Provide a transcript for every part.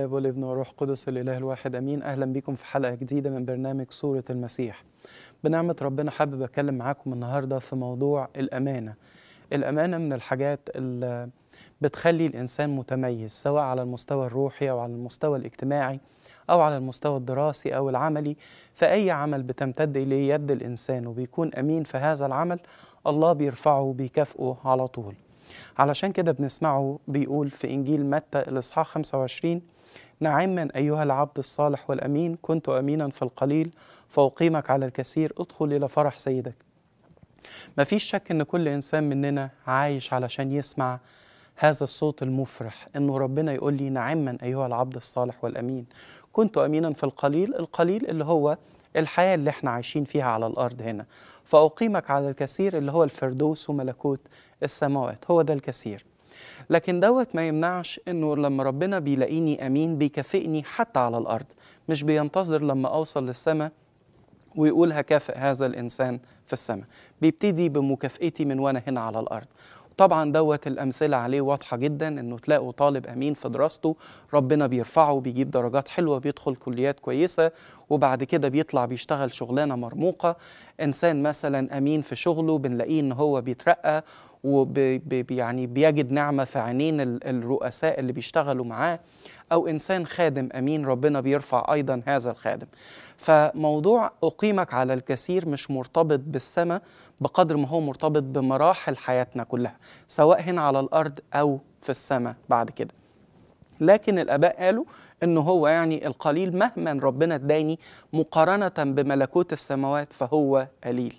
الاب والابن والروح القدس الاله الواحد امين اهلا بكم في حلقه جديده من برنامج صوره المسيح بنعمه ربنا حابب اتكلم معاكم النهارده في موضوع الامانه الامانه من الحاجات اللي بتخلي الانسان متميز سواء على المستوى الروحي او على المستوى الاجتماعي او على المستوى الدراسي او العملي فاي عمل بتمتد اليه يد الانسان وبيكون امين في هذا العمل الله بيرفعه وبيكافئه على طول علشان كده بنسمعه بيقول في إنجيل متى الإصحاح 25 نعما أيها العبد الصالح والأمين كنت أمينا في القليل فأقيمك على الكثير ادخل إلى فرح سيدك ما فيش شك أن كل إنسان مننا عايش علشان يسمع هذا الصوت المفرح أنه ربنا يقول لي نعما أيها العبد الصالح والأمين كنت أمينا في القليل القليل اللي هو الحياة اللي احنا عايشين فيها على الأرض هنا فأقيمك على الكثير اللي هو الفردوس وملكوت السماوات هو ده الكثير لكن دوت ما يمنعش انه لما ربنا بيلاقيني امين بيكافئني حتى على الارض مش بينتظر لما اوصل للسماء ويقول هكافئ هذا الانسان في السماء بيبتدي بمكافئتي من وانا هنا على الارض طبعا دوت الامثله عليه واضحه جدا انه تلاقوا طالب امين في دراسته ربنا بيرفعه وبيجيب درجات حلوه بيدخل كليات كويسه وبعد كده بيطلع بيشتغل شغلانه مرموقه انسان مثلا امين في شغله بنلاقيه ان هو بيترقى ويعني بيجد نعمة في عينين الرؤساء اللي بيشتغلوا معاه أو إنسان خادم أمين ربنا بيرفع أيضا هذا الخادم فموضوع أقيمك على الكثير مش مرتبط بالسماء بقدر ما هو مرتبط بمراحل حياتنا كلها سواء هنا على الأرض أو في السماء بعد كده لكن الآباء قالوا إن هو يعني القليل مهما ربنا اداني مقارنة بملكوت السماوات فهو قليل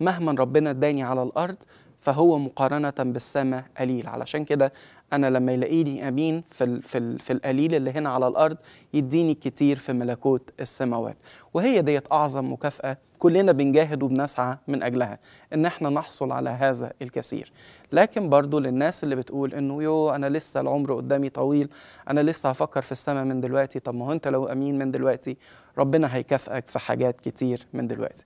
مهما ربنا اداني على الأرض فهو مقارنة بالسماء قليل علشان كده أنا لما يلاقيني أمين في, الـ في, الـ في القليل اللي هنا على الأرض يديني كتير في ملكوت السماوات وهي ديت أعظم مكافأة كلنا بنجاهد وبنسعى من أجلها إن إحنا نحصل على هذا الكثير لكن برضو للناس اللي بتقول إنه يو أنا لسه العمر قدامي طويل أنا لسه هفكر في السماء من دلوقتي طب ما هو أنت لو أمين من دلوقتي ربنا هيكافئك في حاجات كتير من دلوقتي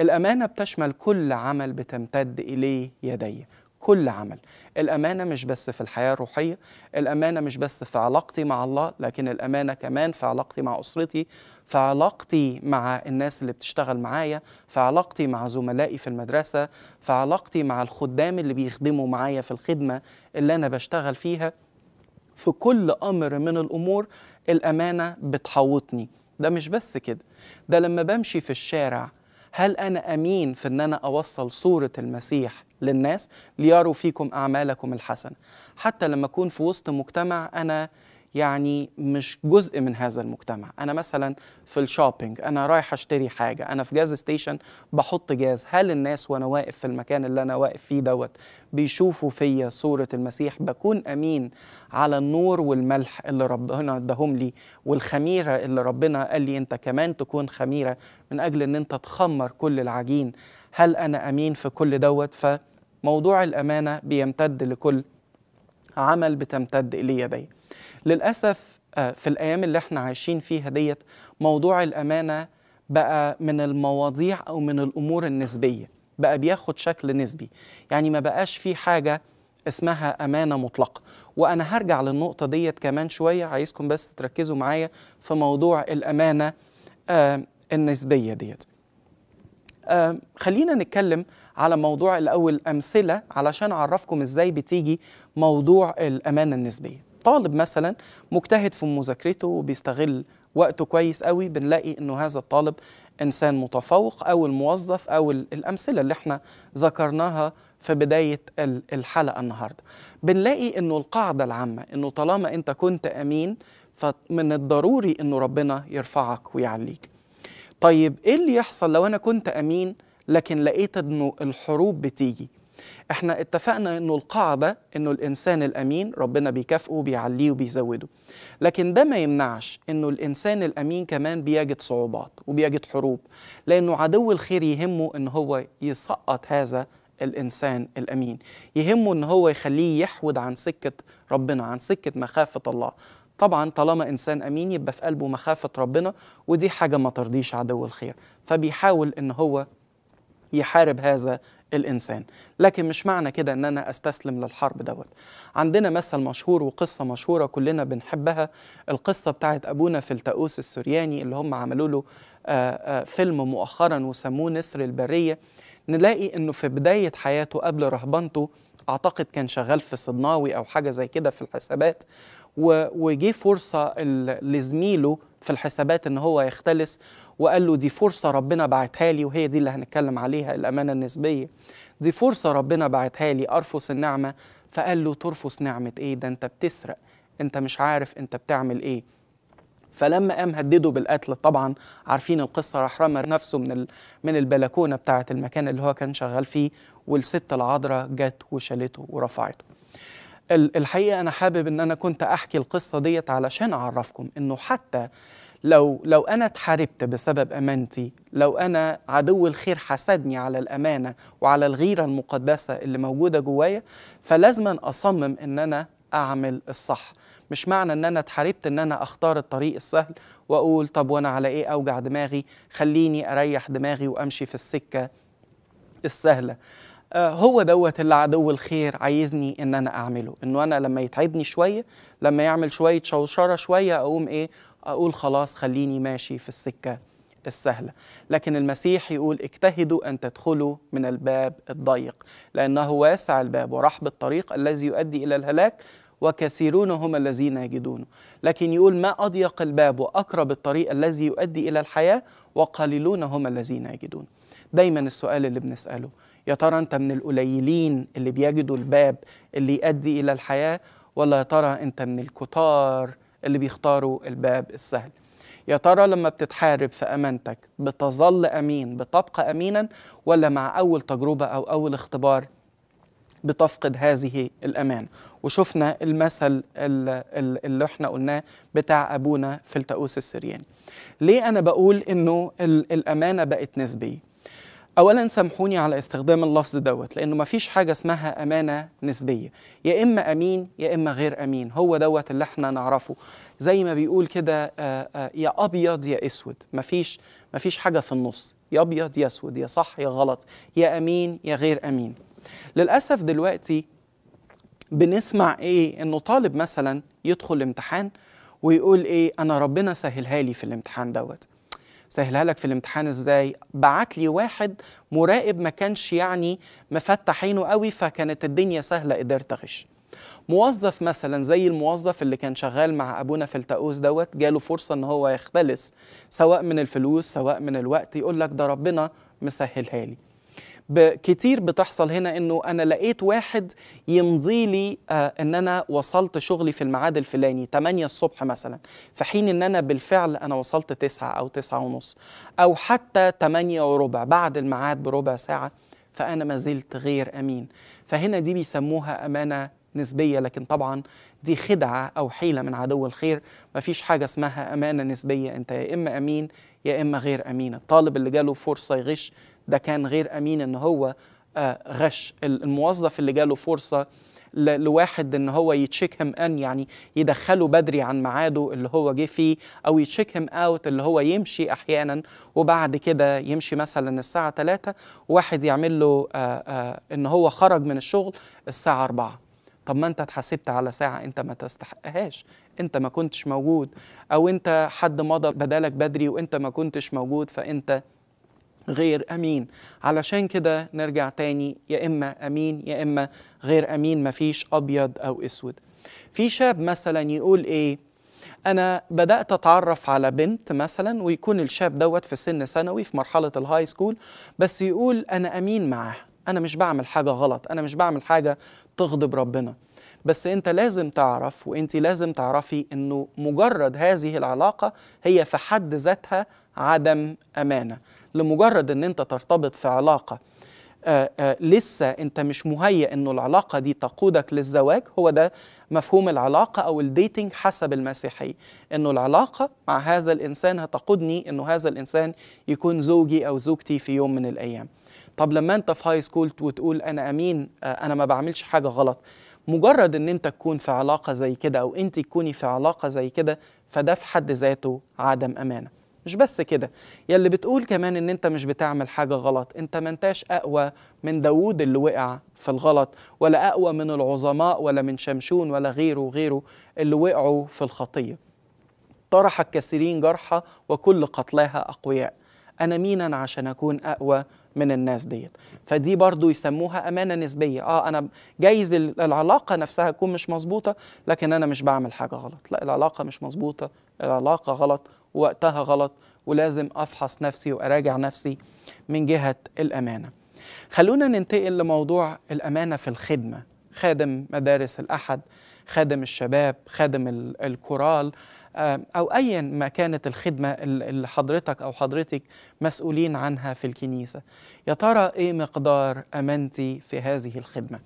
الأمانة بتشمل كل عمل بتمتد إليه يدي كل عمل الأمانة مش بس في الحياة الروحية الأمانة مش بس في علاقتي مع الله لكن الأمانة كمان في علاقتي مع أسرتي في علاقتي مع الناس اللي بتشتغل معايا في علاقتي مع زملائي في المدرسة في علاقتي مع الخدام اللي بيخدموا معايا في الخدمة اللي أنا بشتغل فيها في كل أمر من الأمور الأمانة بتحوطني ده مش بس كده ده لما بمشي في الشارع هل أنا أمين في أن أنا أوصل صورة المسيح للناس ليروا فيكم أعمالكم الحسنة حتى لما أكون في وسط مجتمع أنا يعني مش جزء من هذا المجتمع انا مثلا في الشوبينج انا رايح اشتري حاجه انا في جاز ستيشن بحط جاز هل الناس وانا واقف في المكان اللي انا واقف فيه دوت بيشوفوا فيا صوره المسيح بكون امين على النور والملح اللي ربنا اداهم لي والخميره اللي ربنا قال لي انت كمان تكون خميره من اجل ان انت تخمر كل العجين هل انا امين في كل دوت فموضوع الامانه بيمتد لكل عمل بتمتد الي يديه للأسف آه، في الأيام اللي احنا عايشين فيها ديت موضوع الأمانة بقى من المواضيع أو من الأمور النسبية بقى بياخد شكل نسبي يعني ما بقاش في حاجة اسمها أمانة مطلقة وأنا هرجع للنقطة ديت كمان شوية عايزكم بس تركزوا معايا في موضوع الأمانة آه، النسبية ديت آه، خلينا نتكلم على موضوع الأول أمثلة علشان أعرفكم إزاي بتيجي موضوع الأمانة النسبية طالب مثلا مجتهد في مذاكرته وبيستغل وقته كويس قوي بنلاقي انه هذا الطالب انسان متفوق او الموظف او الامثله اللي احنا ذكرناها في بدايه الحلقه النهارده بنلاقي انه القاعده العامه انه طالما انت كنت امين فمن الضروري انه ربنا يرفعك ويعليك طيب ايه اللي يحصل لو انا كنت امين لكن لقيت انه الحروب بتيجي احنا اتفقنا انه القاعده انه الانسان الامين ربنا بيكافئه وبيعليه وبيزوده لكن ده ما يمنعش انه الانسان الامين كمان بيجد صعوبات وبيجد حروب لانه عدو الخير يهمه ان هو يسقط هذا الانسان الامين يهمه ان هو يخليه يحود عن سكه ربنا عن سكه مخافه الله طبعا طالما انسان امين يبقى في قلبه مخافه ربنا ودي حاجه ما ترضيش عدو الخير فبيحاول ان هو يحارب هذا الإنسان لكن مش معنى كده أن أنا أستسلم للحرب دوت عندنا مثل مشهور وقصة مشهورة كلنا بنحبها القصة بتاعت أبونا في التأوس السرياني اللي هم عملوا له آه، آه، فيلم مؤخرا وسموه نسر البرية نلاقي أنه في بداية حياته قبل رهبنته أعتقد كان شغال في صدناوي أو حاجة زي كده في الحسابات وجي فرصة لزميله في الحسابات ان هو يختلس وقال له دي فرصه ربنا بعتها لي وهي دي اللي هنتكلم عليها الامانه النسبيه دي فرصه ربنا بعتها لي أرفس النعمه فقال له ترفس نعمه ايه ده انت بتسرق انت مش عارف انت بتعمل ايه فلما قام هدده بالقتل طبعا عارفين القصه راح رمى نفسه من من البلكونه بتاعه المكان اللي هو كان شغال فيه والست العذراء جت وشالته ورفعته الحقيقه انا حابب ان انا كنت احكي القصه ديت علشان اعرفكم انه حتى لو لو انا اتحاربت بسبب امانتي لو انا عدو الخير حسدني على الامانه وعلى الغيره المقدسه اللي موجوده جوايا فلازم اصمم ان انا اعمل الصح مش معنى ان انا اتحاربت ان انا اختار الطريق السهل واقول طب وانا على ايه اوجع دماغي خليني اريح دماغي وامشي في السكه السهله آه، هو دوت اللي عدو الخير عايزني ان انا اعمله انه انا لما يتعبني شويه لما يعمل شويه شوشره شويه اقوم ايه اقول خلاص خليني ماشي في السكه السهله لكن المسيح يقول اجتهدوا ان تدخلوا من الباب الضيق لانه واسع الباب ورحب الطريق الذي يؤدي الى الهلاك وكثيرون هم الذين يجدونه لكن يقول ما اضيق الباب واقرب الطريق الذي يؤدي الى الحياه وقليلون هم الذين يجدونه دايما السؤال اللي بنساله يا ترى انت من القليلين اللي بيجدوا الباب اللي يؤدي الى الحياه ولا يا ترى انت من الكتار اللي بيختاروا الباب السهل يا ترى لما بتتحارب في امانتك بتظل امين بتبقى امينا ولا مع اول تجربه او اول اختبار بتفقد هذه الأمان وشفنا المثل اللي احنا قلناه بتاع أبونا في التأوس السرياني ليه أنا بقول أنه الأمانة بقت نسبية اولا سامحوني على استخدام اللفظ دوت لانه ما فيش حاجه اسمها امانه نسبيه يا اما امين يا اما غير امين هو دوت اللي احنا نعرفه زي ما بيقول كده آه، آه، يا ابيض يا اسود ما فيش ما فيش حاجه في النص يا ابيض يا اسود يا صح يا غلط يا امين يا غير امين للاسف دلوقتي بنسمع ايه انه طالب مثلا يدخل امتحان ويقول ايه انا ربنا سهلها لي في الامتحان دوت سهلها لك في الامتحان ازاي بعت لي واحد مراقب ما كانش يعني مفتح عينه قوي فكانت الدنيا سهله قدرت اغش موظف مثلا زي الموظف اللي كان شغال مع ابونا في التاوس دوت جاله فرصه ان هو يختلس سواء من الفلوس سواء من الوقت يقول لك ده ربنا مسهلها لي كتير بتحصل هنا انه انا لقيت واحد يمضي لي آه، ان انا وصلت شغلي في الميعاد الفلاني 8 الصبح مثلا في حين ان انا بالفعل انا وصلت 9 او 9 ونص او حتى 8 وربع بعد الميعاد بربع ساعه فانا ما زلت غير امين فهنا دي بيسموها امانه نسبيه لكن طبعا دي خدعه او حيله من عدو الخير مفيش حاجه اسمها امانه نسبيه انت يا اما امين يا اما غير امين الطالب اللي جاله فرصه يغش ده كان غير امين ان هو آه، غش الموظف اللي جاله فرصه لواحد ان هو هم ان يعني يدخله بدري عن ميعاده اللي هو جه فيه او يتشيك هم اوت اللي هو يمشي احيانا وبعد كده يمشي مثلا الساعه 3 واحد يعمل له آه، آه، ان هو خرج من الشغل الساعه 4 طب ما انت اتحاسبت على ساعه انت ما تستحقهاش انت ما كنتش موجود او انت حد مضى بدالك بدري وانت ما كنتش موجود فانت غير امين علشان كده نرجع تاني يا اما امين يا اما غير امين مفيش ابيض او اسود في شاب مثلا يقول ايه انا بدات اتعرف على بنت مثلا ويكون الشاب دوت في سن ثانوي في مرحله الهاي سكول بس يقول انا امين معاها انا مش بعمل حاجه غلط انا مش بعمل حاجه تغضب ربنا بس انت لازم تعرف وانت لازم تعرفي انه مجرد هذه العلاقه هي في حد ذاتها عدم امانه لمجرد ان انت ترتبط في علاقه آآ آه، آآ آه، لسه انت مش مهيئ انه العلاقه دي تقودك للزواج هو ده مفهوم العلاقه او الديتنج حسب المسيحيه انه العلاقه مع هذا الانسان هتقودني انه هذا الانسان يكون زوجي او زوجتي في يوم من الايام طب لما انت في هاي سكول وتقول انا امين آه، انا ما بعملش حاجه غلط مجرد ان انت تكون في علاقه زي كده او انت تكوني في علاقه زي كده فده في حد ذاته عدم امانه مش بس كده يلي بتقول كمان ان انت مش بتعمل حاجة غلط انت ما انتاش اقوى من داوود اللي وقع في الغلط ولا اقوى من العظماء ولا من شمشون ولا غيره وغيره اللي وقعوا في الخطية طرح الكثيرين جرحى وكل قتلاها اقوياء انا مينا عشان اكون اقوى من الناس ديت فدي برضو يسموها أمانة نسبية آه أنا جايز العلاقة نفسها تكون مش مظبوطة لكن أنا مش بعمل حاجة غلط لا العلاقة مش مظبوطة العلاقة غلط وقتها غلط ولازم افحص نفسي واراجع نفسي من جهه الامانه. خلونا ننتقل لموضوع الامانه في الخدمه، خادم مدارس الاحد، خادم الشباب، خادم الكورال آه، او ايا ما كانت الخدمه اللي حضرتك او حضرتك مسؤولين عنها في الكنيسه. يا ترى ايه مقدار امانتي في هذه الخدمه؟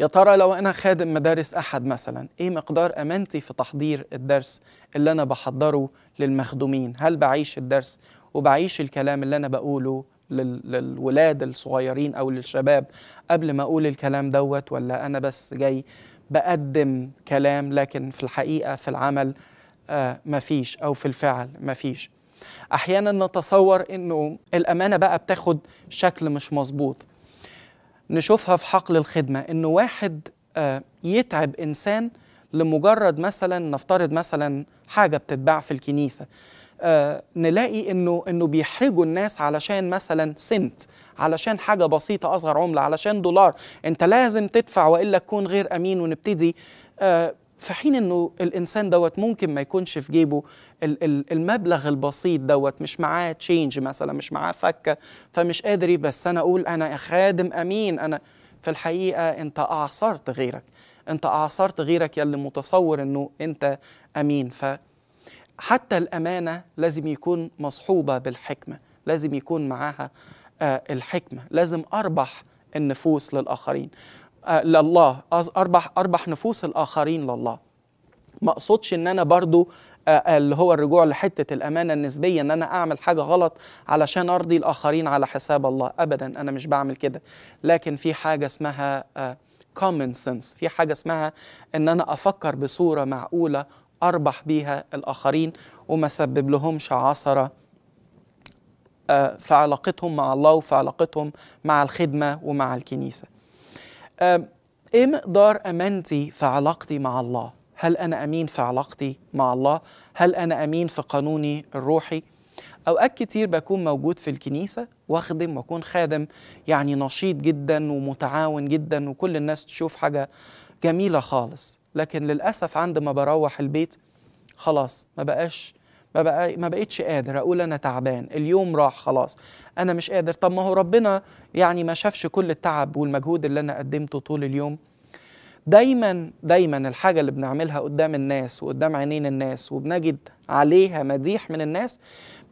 يا ترى لو أنا خادم مدارس أحد مثلا إيه مقدار أمانتي في تحضير الدرس اللي أنا بحضره للمخدومين هل بعيش الدرس وبعيش الكلام اللي أنا بقوله للولاد الصغيرين أو للشباب قبل ما أقول الكلام دوت ولا أنا بس جاي بقدم كلام لكن في الحقيقة في العمل آه مفيش أو في الفعل مفيش أحيانا نتصور أنه الأمانة بقى بتاخد شكل مش مظبوط نشوفها في حقل الخدمة إنه واحد آه، يتعب إنسان لمجرد مثلا نفترض مثلا حاجة بتتباع في الكنيسة آه، نلاقي إنه إنه بيحرجوا الناس علشان مثلا سنت علشان حاجة بسيطة أصغر عملة علشان دولار أنت لازم تدفع وإلا تكون غير أمين ونبتدي آه، في حين انه الانسان دوت ممكن ما يكونش في جيبه المبلغ البسيط دوت مش معاه تشينج مثلا مش معاه فكه فمش قادر بس انا اقول انا خادم امين انا في الحقيقه انت اعصرت غيرك انت اعصرت غيرك يلي متصور انه انت امين ف حتى الامانه لازم يكون مصحوبه بالحكمه لازم يكون معاها آه، الحكمه لازم اربح النفوس للاخرين آه، لله اربح اربح نفوس الاخرين لله ما اقصدش ان انا برضو آه، آه، اللي هو الرجوع لحتة الأمانة النسبية إن أنا أعمل حاجة غلط علشان أرضي الآخرين على حساب الله أبدا أنا مش بعمل كده لكن في حاجة اسمها common sense في حاجة اسمها إن أنا أفكر بصورة معقولة أربح بيها الآخرين وما سبب لهمش عثرة في علاقتهم مع الله وفي علاقتهم مع الخدمة ومع الكنيسة ايه مقدار امانتي في علاقتي مع الله هل انا امين في علاقتي مع الله هل انا امين في قانوني الروحي اوقات كتير بكون موجود في الكنيسه واخدم واكون خادم يعني نشيط جدا ومتعاون جدا وكل الناس تشوف حاجه جميله خالص لكن للاسف عندما بروح البيت خلاص ما بقاش ما, بقى ما بقيتش قادر اقول انا تعبان اليوم راح خلاص انا مش قادر طب ما هو ربنا يعني ما شافش كل التعب والمجهود اللي انا قدمته طول اليوم دايما دايما الحاجه اللي بنعملها قدام الناس وقدام عينين الناس وبنجد عليها مديح من الناس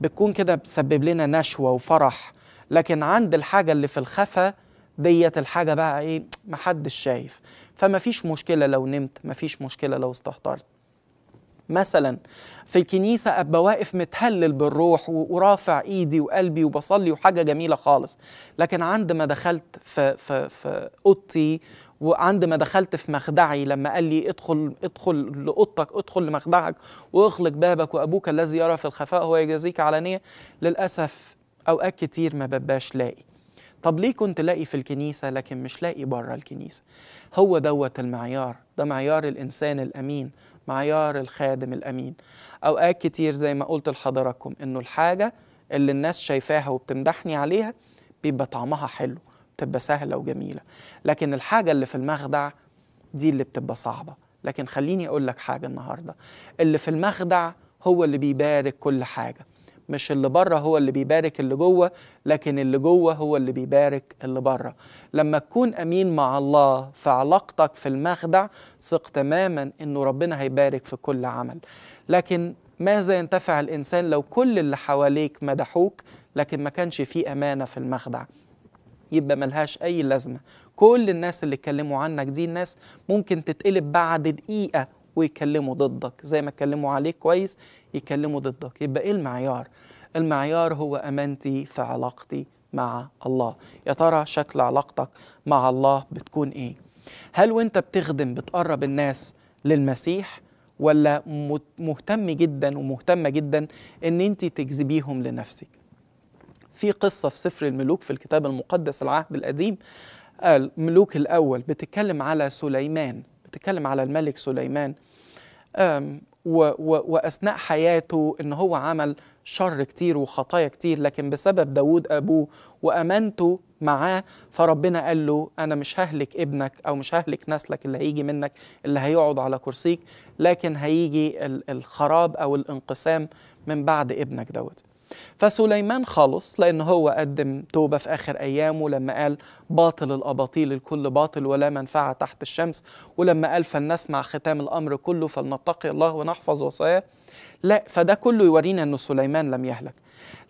بتكون كده بتسبب لنا نشوه وفرح لكن عند الحاجه اللي في الخفا ديت الحاجه بقى ايه محدش شايف فما فيش مشكله لو نمت ما فيش مشكله لو استهترت مثلا في الكنيسة أبقى واقف متهلل بالروح ورافع إيدي وقلبي وبصلي وحاجة جميلة خالص لكن عندما دخلت في, في, في أوضتي وعندما دخلت في مخدعي لما قال لي ادخل ادخل لأوضتك ادخل لمخدعك واغلق بابك وأبوك الذي يرى في الخفاء هو يجازيك علانية للأسف أوقات كتير ما بباش لاقي طب ليه كنت لاقي في الكنيسة لكن مش لاقي بره الكنيسة هو دوت المعيار ده معيار الإنسان الأمين معيار الخادم الامين اوقات كتير زي ما قلت لحضراتكم انه الحاجه اللي الناس شايفاها وبتمدحني عليها بيبقى طعمها حلو بتبقى سهله وجميله لكن الحاجه اللي في المخدع دي اللي بتبقى صعبه لكن خليني اقول لك حاجه النهارده اللي في المخدع هو اللي بيبارك كل حاجه مش اللي بره هو اللي بيبارك اللي جوه لكن اللي جوه هو اللي بيبارك اللي بره لما تكون امين مع الله في علاقتك في المخدع ثق تماما انه ربنا هيبارك في كل عمل لكن ماذا ينتفع الانسان لو كل اللي حواليك مدحوك لكن ما كانش في امانه في المخدع يبقى ملهاش اي لازمه كل الناس اللي اتكلموا عنك دي الناس ممكن تتقلب بعد دقيقه ويكلموا ضدك زي ما اتكلموا عليك كويس يكلموا ضدك يبقى ايه المعيار المعيار هو امانتي في علاقتي مع الله يا ترى شكل علاقتك مع الله بتكون ايه هل وانت بتخدم بتقرب الناس للمسيح ولا مهتم جدا ومهتمه جدا ان انت تجذبيهم لنفسك في قصه في سفر الملوك في الكتاب المقدس العهد القديم آه، الملوك الاول بتتكلم على سليمان بتتكلم على الملك سليمان وأثناء حياته إن هو عمل شر كتير وخطايا كتير لكن بسبب داود أبوه وأمانته معاه فربنا قال له أنا مش ههلك ابنك أو مش ههلك نسلك اللي هيجي منك اللي هيقعد على كرسيك لكن هيجي الخراب أو الانقسام من بعد ابنك دوت فسليمان خلص لأن هو قدم توبة في آخر أيامه لما قال باطل الأباطيل الكل باطل ولا منفعة تحت الشمس ولما قال فلنسمع ختام الأمر كله فلنتقي الله ونحفظ وصاياه لا فده كله يورينا أن سليمان لم يهلك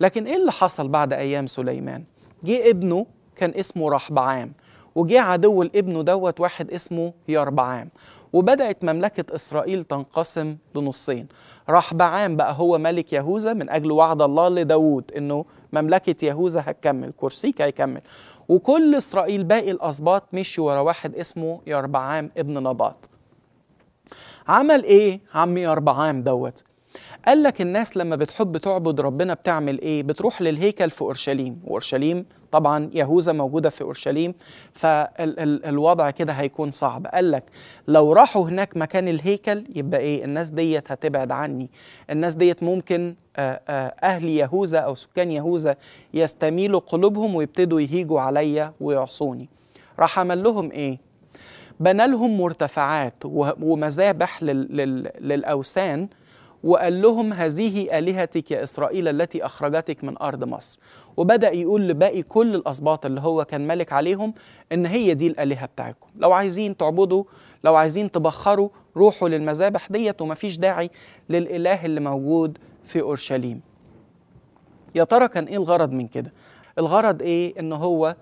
لكن إيه اللي حصل بعد أيام سليمان جه ابنه كان اسمه رحبعام وجه عدو لابنه دوت واحد اسمه يربعام وبدأت مملكة إسرائيل تنقسم لنصين راح بعام بقى هو ملك يهوذا من أجل وعد الله لداود أنه مملكة يهوذا هتكمل كرسيك هيكمل وكل إسرائيل باقي الأسباط مشي ورا واحد اسمه يربعام ابن نباط عمل إيه عم يربعام دوت قال لك الناس لما بتحب تعبد ربنا بتعمل ايه بتروح للهيكل في اورشليم واورشليم طبعا يهوذا موجوده في اورشليم فالوضع كده هيكون صعب قال لك لو راحوا هناك مكان الهيكل يبقى ايه الناس ديت هتبعد عني الناس ديت ممكن آه، آه، اهل يهوذا او سكان يهوذا يستميلوا قلوبهم ويبتدوا يهيجوا عليا ويعصوني راح عمل لهم ايه بنى لهم مرتفعات ومذابح للاوثان وقال لهم هذه آلهتك يا إسرائيل التي أخرجتك من أرض مصر وبدأ يقول لباقي كل الأسباط اللي هو كان ملك عليهم إن هي دي الآلهة بتاعتكم لو عايزين تعبدوا لو عايزين تبخروا روحوا للمذابح ديت ومفيش داعي للإله اللي موجود في أورشليم يا ترى كان إيه الغرض من كده الغرض إيه إن هو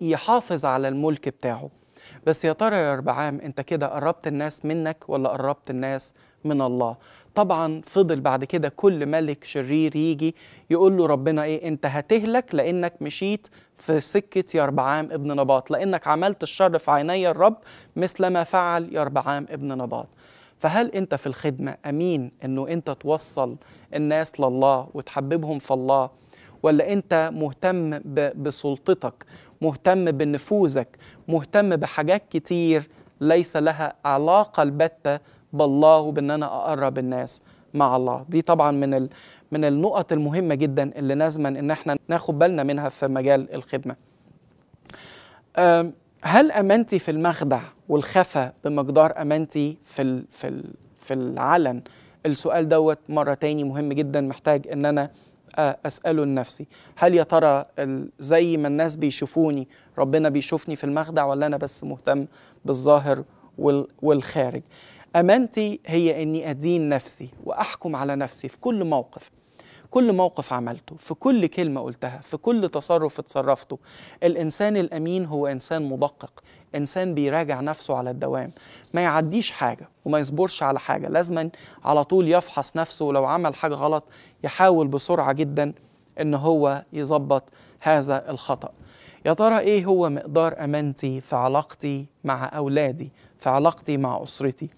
يحافظ على الملك بتاعه بس يا ترى يا ربعام انت كده قربت الناس منك ولا قربت الناس من الله طبعا فضل بعد كده كل ملك شرير يجي يقول له ربنا ايه انت هتهلك لانك مشيت في سكة يربعام ابن نباط لانك عملت الشر في عيني الرب مثل ما فعل يربعام ابن نباط فهل انت في الخدمة امين انه انت توصل الناس لله وتحببهم في الله ولا انت مهتم بسلطتك مهتم بنفوذك مهتم بحاجات كتير ليس لها علاقة البتة بالله بان انا اقرب الناس مع الله دي طبعا من ال... من النقط المهمه جدا اللي لازما ان احنا ناخد بالنا منها في مجال الخدمه هل امانتي في المخدع والخفا بمقدار امانتي في ال... في ال... في العلن السؤال دوت مره تاني مهم جدا محتاج ان انا اساله لنفسي هل يا ترى زي ما الناس بيشوفوني ربنا بيشوفني في المخدع ولا انا بس مهتم بالظاهر والخارج أمانتي هي إني أدين نفسي وأحكم على نفسي في كل موقف كل موقف عملته في كل كلمة قلتها في كل تصرف اتصرفته الإنسان الأمين هو إنسان مدقق إنسان بيراجع نفسه على الدوام ما يعديش حاجة وما يصبرش على حاجة لازما على طول يفحص نفسه ولو عمل حاجة غلط يحاول بسرعة جدا إن هو يظبط هذا الخطأ يا ترى إيه هو مقدار أمانتي في علاقتي مع أولادي في علاقتي مع أسرتي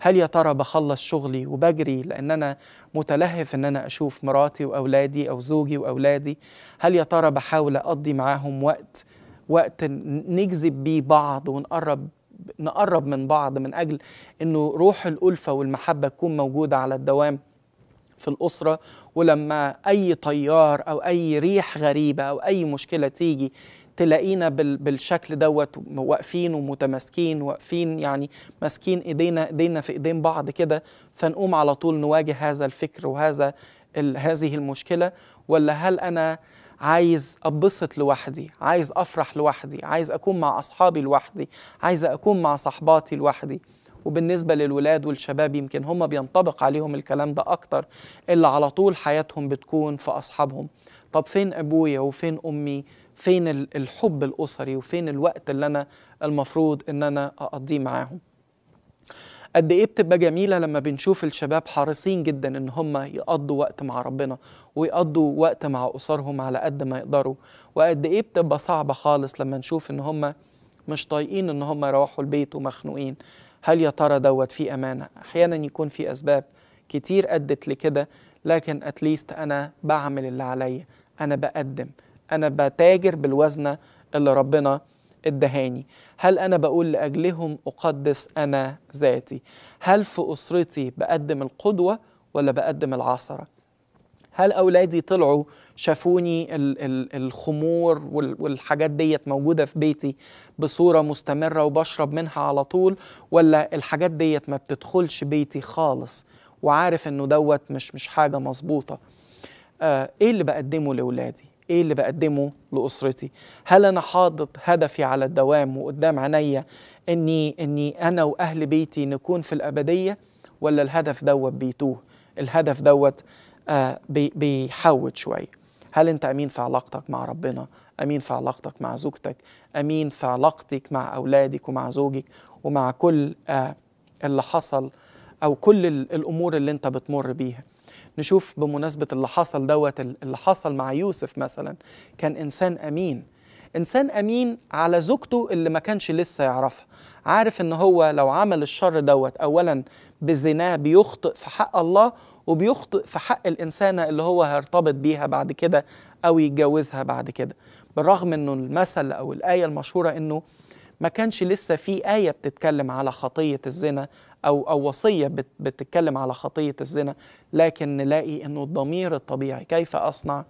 هل يا ترى بخلص شغلي وبجري لأن أنا متلهف إن أنا أشوف مراتي وأولادي أو زوجي وأولادي هل يا ترى بحاول أقضي معاهم وقت وقت نجذب بيه بعض ونقرب نقرب من بعض من أجل أنه روح الألفة والمحبة تكون موجودة على الدوام في الأسرة ولما أي طيار أو أي ريح غريبة أو أي مشكلة تيجي تلاقينا بالشكل دوت واقفين ومتماسكين واقفين يعني ماسكين ايدينا ايدينا في ايدين بعض كده فنقوم على طول نواجه هذا الفكر وهذا هذه المشكله ولا هل انا عايز ابسط لوحدي عايز افرح لوحدي عايز اكون مع اصحابي لوحدي عايز اكون مع صحباتي لوحدي وبالنسبه للولاد والشباب يمكن هم بينطبق عليهم الكلام ده اكتر اللي على طول حياتهم بتكون في اصحابهم طب فين ابويا وفين امي فين الحب الاسري وفين الوقت اللي انا المفروض ان انا اقضيه معاهم قد ايه بتبقى جميله لما بنشوف الشباب حريصين جدا ان هم يقضوا وقت مع ربنا ويقضوا وقت مع اسرهم على قد ما يقدروا وقد ايه بتبقى صعبه خالص لما نشوف ان هم مش طايقين ان هم يروحوا البيت ومخنوقين هل يا ترى دوت في امانه احيانا يكون في اسباب كتير ادت لكده لكن اتليست انا بعمل اللي عليا انا بقدم أنا بتاجر بالوزنة اللي ربنا ادهاني هل أنا بقول لأجلهم أقدس أنا ذاتي هل في أسرتي بقدم القدوة ولا بقدم العصرة هل أولادي طلعوا شافوني الخمور والحاجات ديت موجودة في بيتي بصورة مستمرة وبشرب منها على طول ولا الحاجات ديت ما بتدخلش بيتي خالص وعارف انه دوت مش مش حاجة مظبوطة آه ايه اللي بقدمه لأولادي ايه اللي بقدمه لاسرتي هل انا حاطط هدفي على الدوام وقدام عينيا اني اني انا واهل بيتي نكون في الابديه ولا الهدف دوت بيتوه الهدف دوت آه، بيحوت شويه هل انت امين في علاقتك مع ربنا امين في علاقتك مع زوجتك امين في علاقتك مع اولادك ومع زوجك ومع كل آه، اللي حصل او كل الامور اللي انت بتمر بيها نشوف بمناسبة اللي حصل دوت اللي حصل مع يوسف مثلا كان إنسان أمين إنسان أمين على زوجته اللي ما كانش لسه يعرفها عارف إن هو لو عمل الشر دوت أولا بزناه بيخطئ في حق الله وبيخطئ في حق الإنسانة اللي هو هيرتبط بيها بعد كده أو يتجوزها بعد كده بالرغم إنه المثل أو الآية المشهورة إنه ما كانش لسه في آية بتتكلم على خطية الزنا أو أو وصية بتتكلم على خطية الزنا لكن نلاقي أنه الضمير الطبيعي كيف أصنع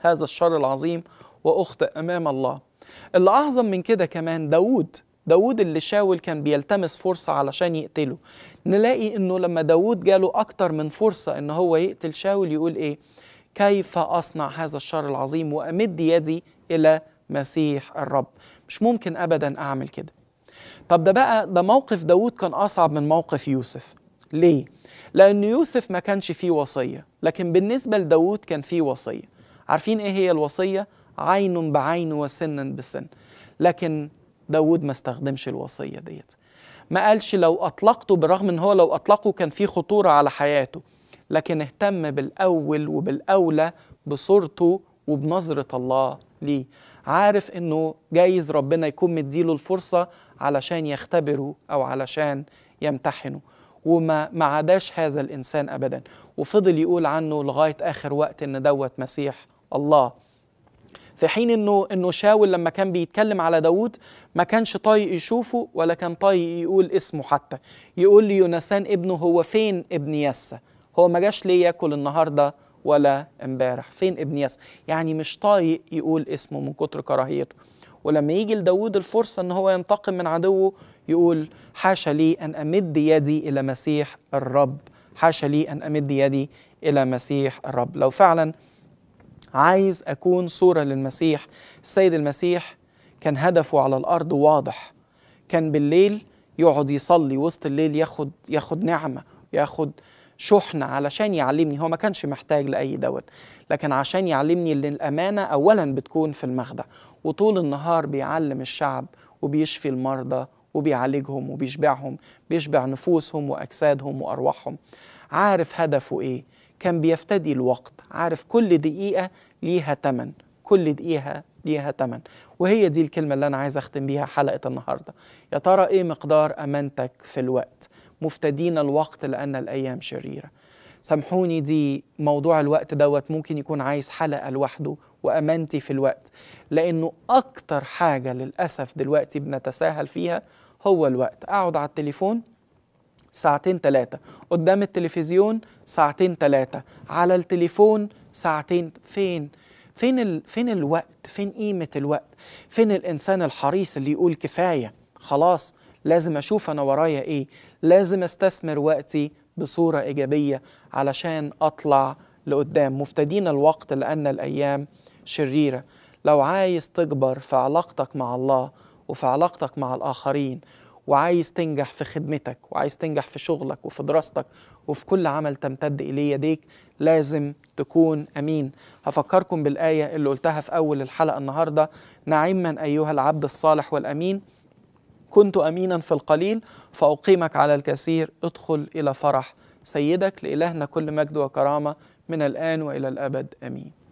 هذا الشر العظيم وأخطئ أمام الله اللي أعظم من كده كمان داود داود اللي شاول كان بيلتمس فرصة علشان يقتله نلاقي أنه لما داود جاله أكتر من فرصة أنه هو يقتل شاول يقول إيه كيف أصنع هذا الشر العظيم وأمد يدي إلى مسيح الرب مش ممكن أبدا أعمل كده طب ده بقى ده موقف داود كان أصعب من موقف يوسف ليه؟ لأن يوسف ما كانش فيه وصية لكن بالنسبة لداود كان فيه وصية عارفين إيه هي الوصية؟ عين بعين وسن بسن لكن داود ما استخدمش الوصية ديت ما قالش لو أطلقته برغم إن هو لو أطلقه كان فيه خطورة على حياته لكن اهتم بالأول وبالأولى بصورته وبنظرة الله ليه عارف انه جايز ربنا يكون مديله الفرصه علشان يختبره او علشان يمتحنه وما ما عداش هذا الانسان ابدا وفضل يقول عنه لغايه اخر وقت ان دوت مسيح الله في حين انه انه شاول لما كان بيتكلم على داوود ما كانش طايق يشوفه ولا كان طايق يقول اسمه حتى يقول ليونسان ابنه هو فين ابن يسى هو ما جاش ليه ياكل النهارده ولا امبارح فين ابنياس يعني مش طايق يقول اسمه من كتر كراهيته ولما يجي لداود الفرصة ان هو ينتقم من عدوه يقول حاشا لي ان امد يدي الى مسيح الرب حاشا لي ان امد يدي الى مسيح الرب لو فعلا عايز اكون صورة للمسيح السيد المسيح كان هدفه على الارض واضح كان بالليل يقعد يصلي وسط الليل ياخد ياخد نعمة ياخد شحنة علشان يعلمني هو ما كانش محتاج لأي دوت لكن عشان يعلمني اللي الأمانة أولا بتكون في المخدع وطول النهار بيعلم الشعب وبيشفي المرضى وبيعالجهم وبيشبعهم بيشبع نفوسهم وأجسادهم وأرواحهم عارف هدفه إيه كان بيفتدي الوقت عارف كل دقيقة ليها تمن كل دقيقة ليها تمن وهي دي الكلمة اللي أنا عايز أختم بيها حلقة النهاردة يا ترى إيه مقدار أمانتك في الوقت مفتدين الوقت لأن الأيام شريرة سامحوني دي موضوع الوقت دوت ممكن يكون عايز حلقة لوحده وأمانتي في الوقت لأنه أكتر حاجة للأسف دلوقتي بنتساهل فيها هو الوقت أقعد على التليفون ساعتين ثلاثة قدام التلفزيون ساعتين ثلاثة على التليفون ساعتين فين؟ فين ال... فين الوقت؟ فين قيمة الوقت؟ فين الإنسان الحريص اللي يقول كفاية خلاص لازم أشوف أنا ورايا إيه؟ لازم استثمر وقتي بصورة إيجابية علشان أطلع لقدام مفتدين الوقت لأن الأيام شريرة لو عايز تكبر في علاقتك مع الله وفي علاقتك مع الآخرين وعايز تنجح في خدمتك وعايز تنجح في شغلك وفي دراستك وفي كل عمل تمتد إليه يديك لازم تكون أمين هفكركم بالآية اللي قلتها في أول الحلقة النهاردة نعيما أيها العبد الصالح والأمين كنت أمينا في القليل فأقيمك على الكثير ادخل إلى فرح سيدك لإلهنا كل مجد وكرامة من الآن وإلى الأبد آمين